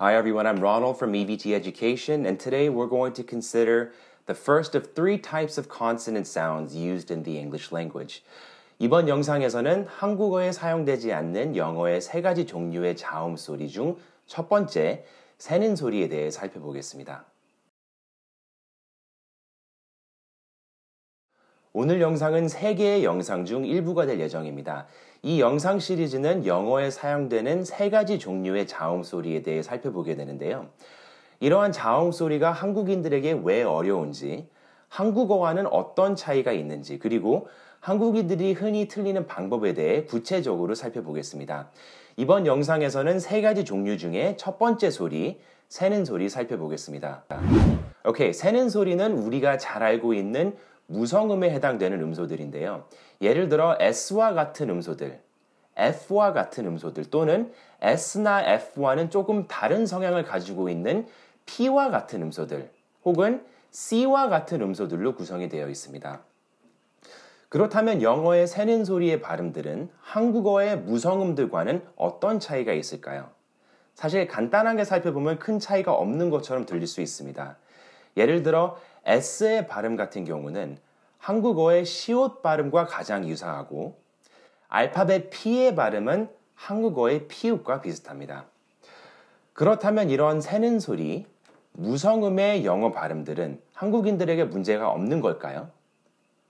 Hi everyone, I'm Ronald from EVT Education, and today we're going to consider the first of three types of consonant sounds used in the English language. 이번 영상에서는 한국어에 사용되지 않는 영어의 세 가지 종류의 자음 소리 중 첫 번째, 새는 소리에 대해 살펴보겠습니다. 오늘 영상은 세 개의 영상 중 일부가 될 예정입니다. 이 영상 시리즈는 영어에 사용되는 세 가지 종류의 자음 소리에 대해 살펴보게 되는데요. 이러한 자음 소리가 한국인들에게 왜 어려운지, 한국어와는 어떤 차이가 있는지, 그리고 한국인들이 흔히 틀리는 방법에 대해 구체적으로 살펴보겠습니다. 이번 영상에서는 세 가지 종류 중에 첫 번째 소리, 새는 소리 살펴보겠습니다. 오케이, 새는 소리는 우리가 잘 알고 있는 무성음에 해당되는 음소들인데요. 예를 들어 S와 같은 음소들, F와 같은 음소들 또는 S나 F와는 조금 다른 성향을 가지고 있는 P와 같은 음소들 혹은 C와 같은 음소들로 구성이 되어 있습니다. 그렇다면 영어의 새는 소리의 발음들은 한국어의 무성음들과는 어떤 차이가 있을까요? 사실 간단하게 살펴보면 큰 차이가 없는 것처럼 들릴 수 있습니다. 예를 들어 S의 발음 같은 경우는 한국어의 시옷 발음과 가장 유사하고 알파벳 P의 발음은 한국어의 피읍과 비슷합니다. 그렇다면 이런 새는 소리, 무성음의 영어 발음들은 한국인들에게 문제가 없는 걸까요?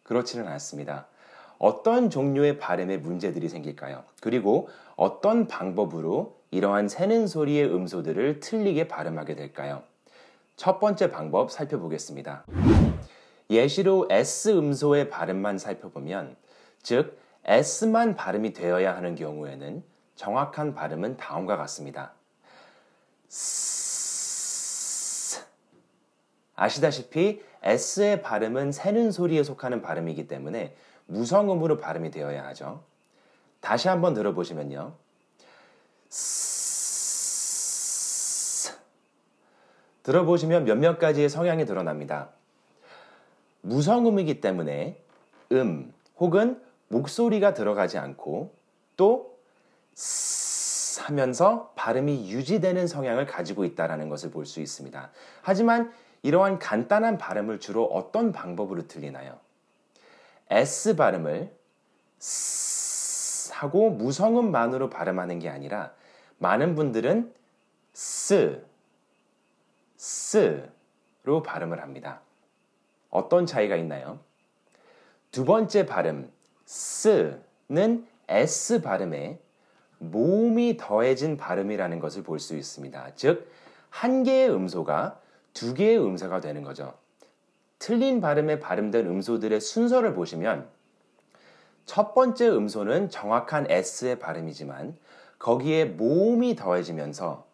그렇지는 않습니다. 어떤 종류의 발음에 문제들이 생길까요? 그리고 어떤 방법으로 이러한 새는 소리의 음소들을 틀리게 발음하게 될까요? 첫 번째 방법 살펴보겠습니다. 예시로 S 음소의 발음만 살펴보면, 즉, S만 발음이 되어야 하는 경우에는 정확한 발음은 다음과 같습니다. 아시다시피 S의 발음은 새는 소리에 속하는 발음이기 때문에 무성음으로 발음이 되어야 하죠. 다시 한번 들어보시면요. 들어보시면 몇몇 가지의 성향이 드러납니다. 무성음이기 때문에 음 혹은 목소리가 들어가지 않고 또 하면서 발음이 유지되는 성향을 가지고 있다는 것을 볼 수 있습니다. 하지만 이러한 간단한 발음을 주로 어떤 방법으로 들리나요? S 발음을 하고 무성음만으로 발음하는 게 아니라 많은 분들은 s 스로 발음을 합니다. 어떤 차이가 있나요? 두 번째 발음 스는 s 발음에 모음이 더해진 발음이라는 것을 볼 수 있습니다. 즉, 한 개의 음소가 두 개의 음사가 되는 거죠. 틀린 발음에 발음된 음소들의 순서를 보시면 첫 번째 음소는 정확한 S의 발음이지만 거기에 모음이 더해지면서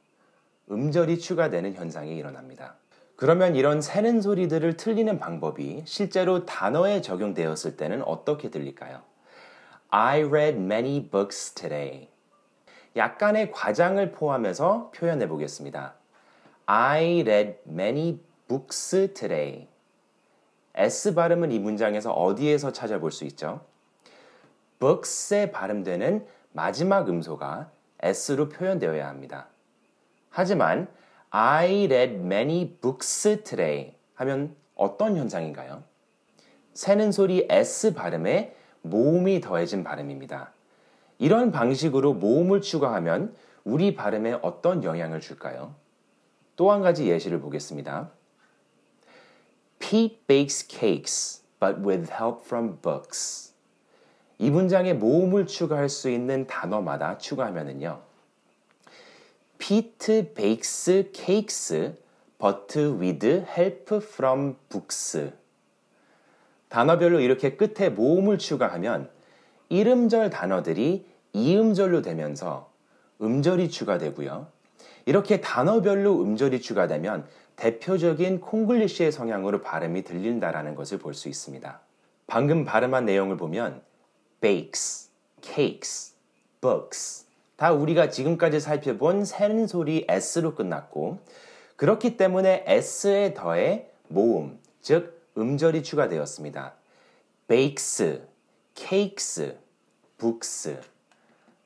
음절이 추가되는 현상이 일어납니다. 그러면 이런 새는 소리들을 틀리는 방법이 실제로 단어에 적용되었을 때는 어떻게 들릴까요? I read many books today. 약간의 과장을 포함해서 표현해 보겠습니다. I read many books today. S 발음은 이 문장에서 어디에서 찾아볼 수 있죠? books에 발음되는 마지막 음소가 S로 표현되어야 합니다. 하지만 I read many books today 하면 어떤 현상인가요? 새는 소리 S 발음에 모음이 더해진 발음입니다. 이런 방식으로 모음을 추가하면 우리 발음에 어떤 영향을 줄까요? 또 한 가지 예시를 보겠습니다. Pete bakes cakes, but with help from books. 이 문장에 모음을 추가할 수 있는 단어마다 추가하면은요. 피트 베이크스 케이크스 버트 위드 헬프 프롬 북스 단어별로 이렇게 끝에 모음을 추가하면 이름절 단어들이 이음절로 되면서 음절이 추가되고요. 이렇게 단어별로 음절이 추가되면 대표적인 콩글리쉬의 성향으로 발음이 들린다라는 것을 볼 수 있습니다. 방금 발음한 내용을 보면 bakes, cakes, books 다 우리가 지금까지 살펴본 새소리 s로 끝났고 그렇기 때문에 s에 더해 모음, 즉 음절이 추가되었습니다. bakes, cakes, books.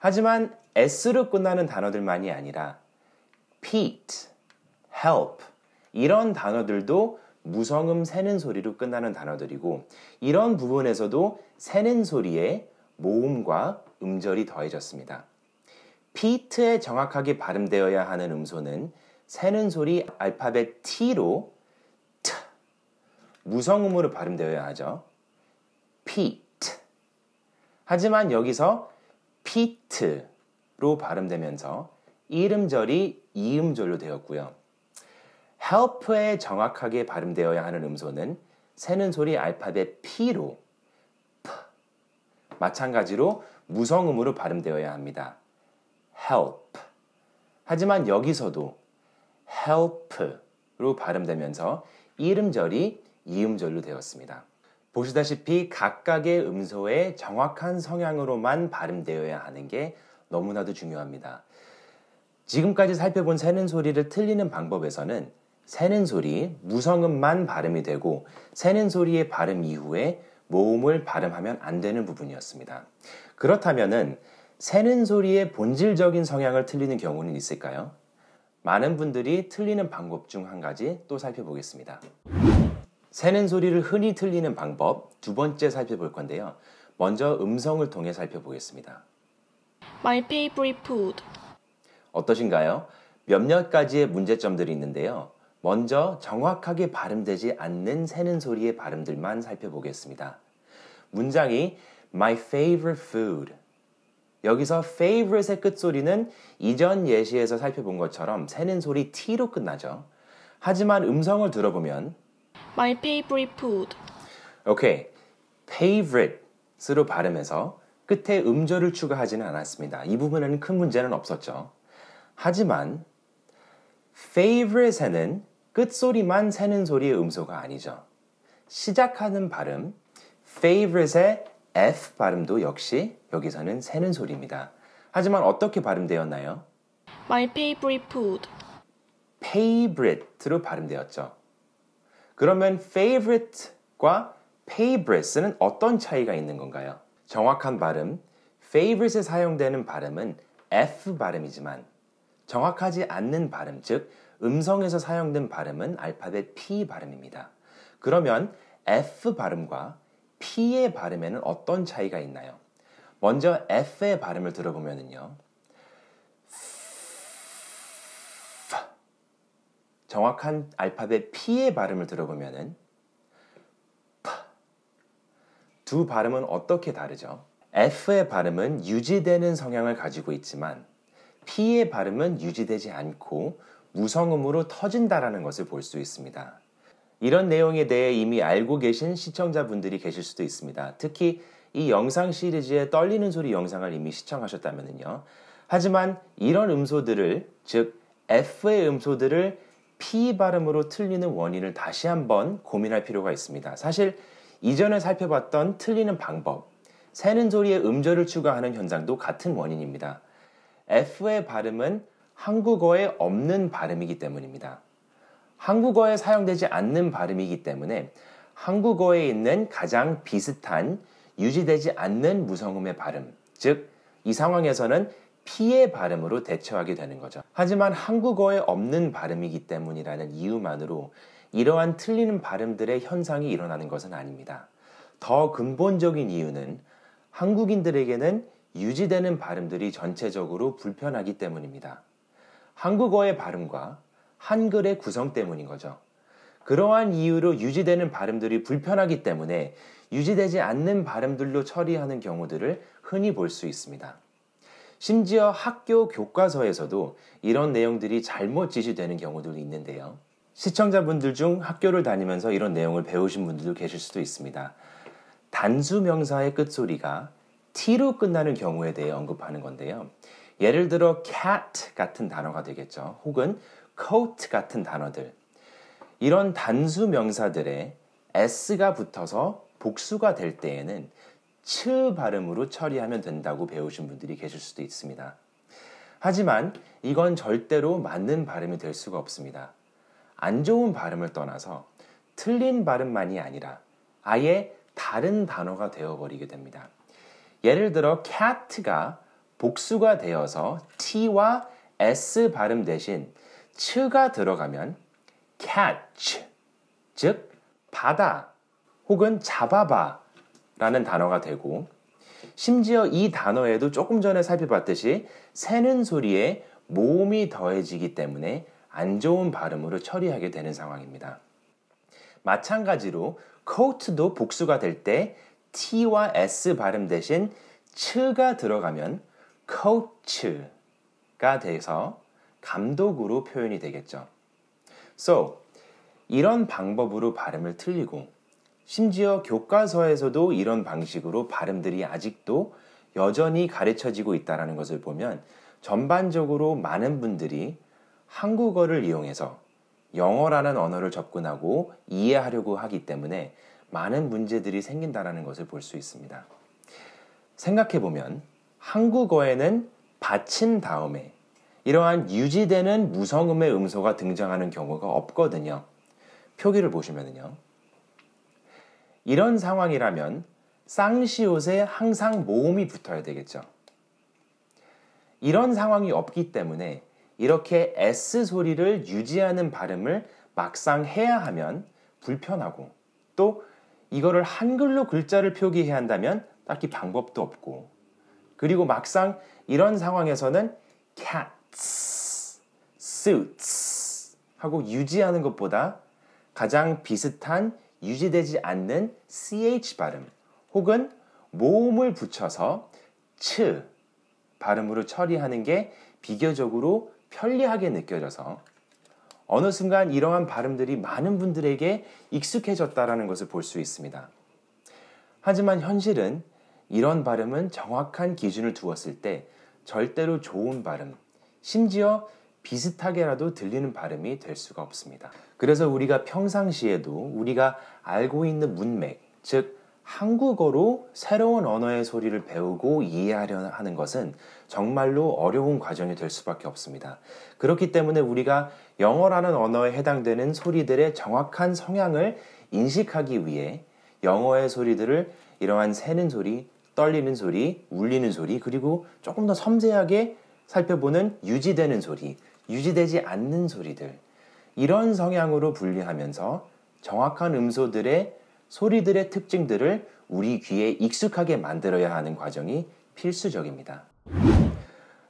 하지만 s로 끝나는 단어들만이 아니라 pete, help 이런 단어들도 무성음 새는 소리로 끝나는 단어들이고 이런 부분에서도 새는 소리에 모음과 음절이 더해졌습니다. 피트에 정확하게 발음되어야 하는 음소는 새는 소리 알파벳 T로 T 무성음으로 발음되어야 하죠. 피트 하지만 여기서 피트로 발음되면서 이음절이 이음절로 되었고요. help에 정확하게 발음되어야 하는 음소는 새는 소리 알파벳 P로 P 마찬가지로 무성음으로 발음되어야 합니다. help. 하지만 여기서도 help로 발음되면서 이음절이 이음절로 되었습니다. 보시다시피 각각의 음소의 정확한 성향으로만 발음되어야 하는 게 너무나도 중요합니다. 지금까지 살펴본 새는 소리를 틀리는 방법에서는 새는 소리, 무성음만 발음이 되고 새는 소리의 발음 이후에 모음을 발음하면 안 되는 부분이었습니다. 그렇다면은 새는 소리의 본질적인 성향을 틀리는 경우는 있을까요? 많은 분들이 틀리는 방법 중 한 가지 또 살펴보겠습니다. 새는 소리를 흔히 틀리는 방법 두 번째 살펴볼 건데요. 먼저 음성을 통해 살펴보겠습니다. My favorite food. 어떠신가요? 몇몇 가지의 문제점들이 있는데요. 먼저 정확하게 발음되지 않는 새는 소리의 발음들만 살펴보겠습니다. 문장이 My favorite food 여기서 favorite의 끝소리는 이전 예시에서 살펴본 것처럼 새는 소리 t로 끝나죠. 하지만 음성을 들어보면 My favorite food. 오케이. favorite으로 발음해서 끝에 음절을 추가하지는 않았습니다. 이 부분에는 큰 문제는 없었죠. 하지만 favorite에는 끝소리만 새는 소리의 음소가 아니죠. 시작하는 발음 favorite의 F 발음도 역시 여기서는 새는 소리입니다. 하지만 어떻게 발음되었나요? My favorite food. favorite로 발음되었죠. 그러면 favorite과 f a v o r i t e 는 어떤 차이가 있는 건가요? 정확한 발음, favorite에 사용되는 발음은 F 발음이지만 정확하지 않는 발음, 즉 음성에서 사용된 발음은 알파벳 P 발음입니다. 그러면 F 발음과 P의 발음에는 어떤 차이가 있나요? 먼저 F의 발음을 들어보면요. 정확한 알파벳 P의 발음을 들어보면은 두 발음은 어떻게 다르죠? F의 발음은 유지되는 성향을 가지고 있지만 P의 발음은 유지되지 않고 무성음으로 터진다라는 것을 볼 수 있습니다. 이런 내용에 대해 이미 알고 계신 시청자분들이 계실 수도 있습니다. 특히 이 영상 시리즈의 떨리는 소리 영상을 이미 시청하셨다면요. 하지만 이런 음소들을 즉 F의 음소들을 P 발음으로 틀리는 원인을 다시 한번 고민할 필요가 있습니다. 사실 이전에 살펴봤던 틀리는 방법, 새는 소리에 음절을 추가하는 현상도 같은 원인입니다. F의 발음은 한국어에 없는 발음이기 때문입니다. 한국어에 사용되지 않는 발음이기 때문에 한국어에 있는 가장 비슷한 유지되지 않는 무성음의 발음, 즉 이 상황에서는 피의 발음으로 대처하게 되는 거죠. 하지만 한국어에 없는 발음이기 때문이라는 이유만으로 이러한 틀리는 발음들의 현상이 일어나는 것은 아닙니다. 더 근본적인 이유는 한국인들에게는 유지되는 발음들이 전체적으로 불편하기 때문입니다. 한국어의 발음과 한글의 구성 때문인 거죠. 그러한 이유로 유지되는 발음들이 불편하기 때문에 유지되지 않는 발음들로 처리하는 경우들을 흔히 볼 수 있습니다. 심지어 학교 교과서에서도 이런 내용들이 잘못 지시되는 경우도 있는데요. 시청자분들 중 학교를 다니면서 이런 내용을 배우신 분들도 계실 수도 있습니다. 단수 명사의 끝소리가 t로 끝나는 경우에 대해 언급하는 건데요. 예를 들어 cat 같은 단어가 되겠죠. 혹은 coat 같은 단어들 이런 단수 명사들의 s가 붙어서 복수가 될 때에는 츠 발음으로 처리하면 된다고 배우신 분들이 계실 수도 있습니다. 하지만 이건 절대로 맞는 발음이 될 수가 없습니다. 안 좋은 발음을 떠나서 틀린 발음만이 아니라 아예 다른 단어가 되어버리게 됩니다. 예를 들어 cat가 복수가 되어서 t와 s 발음 대신 츠가 들어가면 catch 즉 받아 혹은 잡아봐 라는 단어가 되고 심지어 이 단어에도 조금 전에 살펴봤듯이 새는 소리에 모음이 더해지기 때문에 안 좋은 발음으로 처리하게 되는 상황입니다. 마찬가지로 coat도 복수가 될 때 t와 s 발음 대신 츠가 들어가면 coach가 돼서 감독으로 표현이 되겠죠. So, 이런 방법으로 발음을 틀리고 심지어 교과서에서도 이런 방식으로 발음들이 아직도 여전히 가르쳐지고 있다는 것을 보면 전반적으로 많은 분들이 한국어를 이용해서 영어라는 언어를 접근하고 이해하려고 하기 때문에 많은 문제들이 생긴다는 것을 볼 수 있습니다. 생각해보면 한국어에는 받친 다음에 이러한 유지되는 무성음의 음소가 등장하는 경우가 없거든요. 표기를 보시면요. 이런 상황이라면 쌍시옷에 항상 모음이 붙어야 되겠죠. 이런 상황이 없기 때문에 이렇게 S 소리를 유지하는 발음을 막상 해야 하면 불편하고 또 이거를 한글로 글자를 표기해야 한다면 딱히 방법도 없고 그리고 막상 이런 상황에서는 cat suits 하고 유지하는 것보다 가장 비슷한 유지되지 않는 ch 발음 혹은 모음을 붙여서 츠 발음으로 처리하는 게 비교적으로 편리하게 느껴져서 어느 순간 이러한 발음들이 많은 분들에게 익숙해졌다라는 것을 볼 수 있습니다. 하지만 현실은 이런 발음은 정확한 기준을 두었을 때 절대로 좋은 발음 심지어 비슷하게라도 들리는 발음이 될 수가 없습니다. 그래서 우리가 평상시에도 우리가 알고 있는 문맥, 즉 한국어로 새로운 언어의 소리를 배우고 이해하려 하는 것은 정말로 어려운 과정이 될 수밖에 없습니다. 그렇기 때문에 우리가 영어라는 언어에 해당되는 소리들의 정확한 성향을 인식하기 위해 영어의 소리들을 이러한 새는 소리, 떨리는 소리, 울리는 소리, 그리고 조금 더 섬세하게 살펴보는 유지되는 소리, 유지되지 않는 소리들. 이런 성향으로 분리하면서 정확한 음소들의 소리들의 특징들을 우리 귀에 익숙하게 만들어야 하는 과정이 필수적입니다.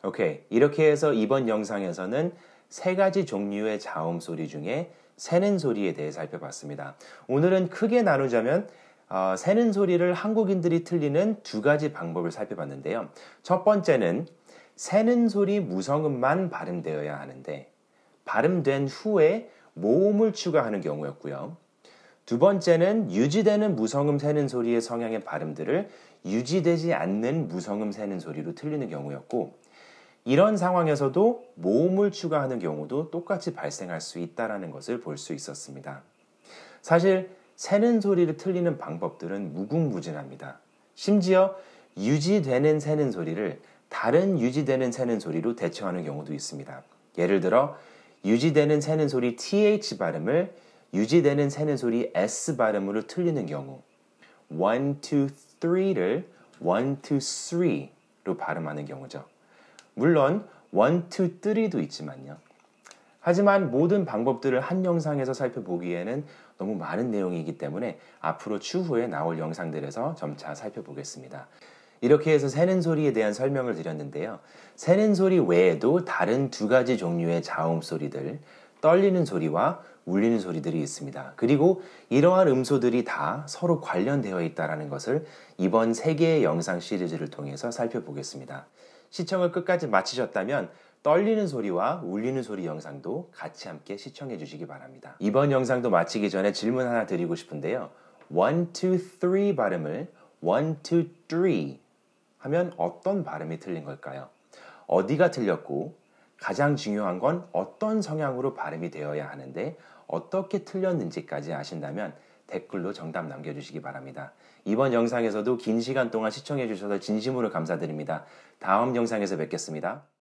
오케이. 이렇게 해서 이번 영상에서는 세 가지 종류의 자음 소리 중에 새는 소리에 대해 살펴봤습니다. 오늘은 크게 나누자면 어, 새는 소리를 한국인들이 틀리는 두 가지 방법을 살펴봤는데요. 첫 번째는 새는 소리 무성음만 발음되어야 하는데 발음된 후에 모음을 추가하는 경우였고요. 두 번째는 유지되는 무성음 새는 소리의 성향의 발음들을 유지되지 않는 무성음 새는 소리로 틀리는 경우였고 이런 상황에서도 모음을 추가하는 경우도 똑같이 발생할 수 있다라는 것을 볼 수 있었습니다. 사실 새는 소리를 틀리는 방법들은 무궁무진합니다. 심지어 유지되는 새는 소리를 다른 유지되는 새는 소리로 대처하는 경우도 있습니다. 예를 들어 유지되는 새는 소리 th 발음을 유지되는 새는 소리 s 발음으로 틀리는 경우 1, 2, 3를 1, 2, 3로 발음하는 경우죠. 물론 1, 2, 3도 있지만요. 하지만 모든 방법들을 한 영상에서 살펴보기에는 너무 많은 내용이기 때문에 앞으로 추후에 나올 영상들에서 점차 살펴보겠습니다. 이렇게 해서 새는 소리에 대한 설명을 드렸는데요. 새는 소리 외에도 다른 두 가지 종류의 자음 소리들, 떨리는 소리와 울리는 소리들이 있습니다. 그리고 이러한 음소들이 다 서로 관련되어 있다는 것을 이번 세 개의 영상 시리즈를 통해서 살펴보겠습니다. 시청을 끝까지 마치셨다면 떨리는 소리와 울리는 소리 영상도 같이 함께 시청해 주시기 바랍니다. 이번 영상도 마치기 전에 질문 하나 드리고 싶은데요. 1, 2, 3 발음을 1, 2, 3 하면 어떤 발음이 틀린 걸까요? 어디가 틀렸고 가장 중요한 건 어떤 성향으로 발음이 되어야 하는데 어떻게 틀렸는지까지 아신다면 댓글로 정답 남겨주시기 바랍니다. 이번 영상에서도 긴 시간 동안 시청해주셔서 진심으로 감사드립니다. 다음 영상에서 뵙겠습니다.